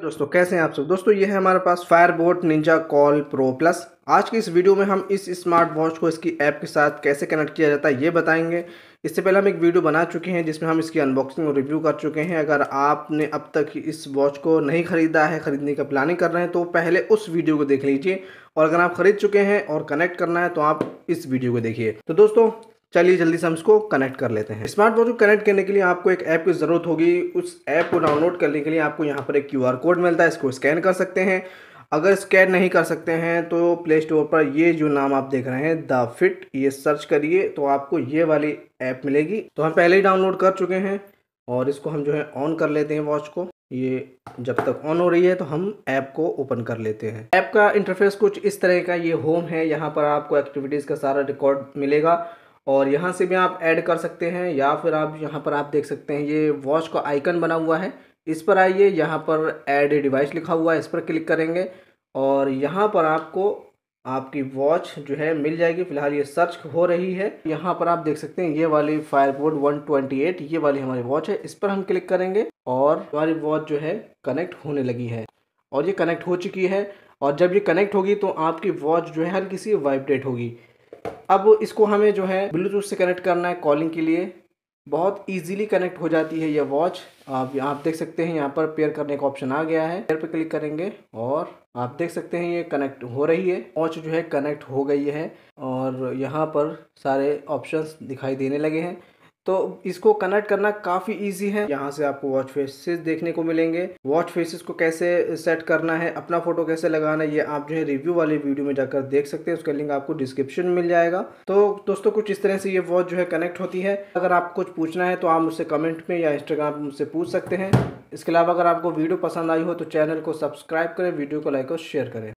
दोस्तों कैसे हैं आप सब दोस्तों ये है हमारे पास Fireboltt Ninja Call Pro Plus आज की इस वीडियो में हम इस स्मार्ट वॉच को इसकी ऐप के साथ कैसे कनेक्ट किया जाता है ये बताएंगे इससे पहले हम एक वीडियो बना चुके हैं जिसमें हम इसकी अनबॉक्सिंग और रिव्यू कर चुके हैं अगर आपने अब तक इस वॉच को नहीं ख़रीदा है ख़रीदने का प्लानिंग कर रहे हैं तो पहले उस वीडियो को देख लीजिए और अगर आप ख़रीद चुके हैं और कनेक्ट करना है तो आप इस वीडियो को देखिए तो दोस्तों चलिए जल्दी से हम इसको कनेक्ट कर लेते हैं स्मार्ट वॉच को कनेक्ट करने के लिए आपको एक ऐप की ज़रूरत होगी उस ऐप को डाउनलोड करने के लिए आपको यहाँ पर एक क्यू कोड मिलता है इसको स्कैन कर सकते हैं अगर स्कैन नहीं कर सकते हैं तो प्ले स्टोर पर ये जो नाम आप देख रहे हैं द फिट ये सर्च करिए तो आपको ये वाली ऐप मिलेगी तो हम पहले ही डाउनलोड कर चुके हैं और इसको हम जो है ऑन कर लेते हैं वॉच को ये जब तक ऑन हो रही है तो हम ऐप को ओपन कर लेते हैं ऐप का इंटरफेस कुछ इस तरह का ये होम है यहाँ पर आपको एक्टिविटीज़ का सारा रिकॉर्ड मिलेगा और यहाँ से भी आप ऐड कर सकते हैं या फिर आप यहाँ पर आप देख सकते हैं ये वॉच का आइकन बना हुआ है इस पर आइए यहाँ पर ऐड डिवाइस लिखा हुआ है इस पर क्लिक करेंगे और यहाँ पर आपको आपकी वॉच जो है मिल जाएगी फिलहाल ये सर्च हो रही है यहाँ पर आप देख सकते हैं ये वाली फायरपोर्ट 128 ये वाली हमारी वॉच है इस पर हम क्लिक करेंगे और हमारी वॉच जो है कनेक्ट होने लगी है और ये कनेक्ट हो चुकी है और जब ये कनेक्ट होगी तो आपकी वॉच जो है हर किसी वाइब्रेट होगी अब इसको हमें जो है ब्लूटूथ से कनेक्ट करना है कॉलिंग के लिए बहुत इजीली कनेक्ट हो जाती है यह वॉच आप आप देख सकते हैं यहाँ पर पेयर करने का ऑप्शन आ गया है पेयर पर क्लिक करेंगे और आप देख सकते हैं ये कनेक्ट हो रही है वॉच जो है कनेक्ट हो गई है और यहाँ पर सारे ऑप्शंस दिखाई देने लगे हैं तो इसको कनेक्ट करना काफ़ी इजी है यहाँ से आपको वॉच फेसेस देखने को मिलेंगे वॉच फेसेस को कैसे सेट करना है अपना फोटो कैसे लगाना है ये आप जो है रिव्यू वाले वीडियो में जाकर देख सकते हैं उसका लिंक आपको डिस्क्रिप्शन में मिल जाएगा तो दोस्तों कुछ इस तरह से ये वॉच जो है कनेक्ट होती है अगर आपको कुछ पूछना है तो आप मुझसे कमेंट में या इंस्टाग्राम मुझसे पूछ सकते हैं इसके अलावा अगर आपको वीडियो पसंद आई हो तो चैनल को सब्सक्राइब करें वीडियो को लाइक और शेयर करें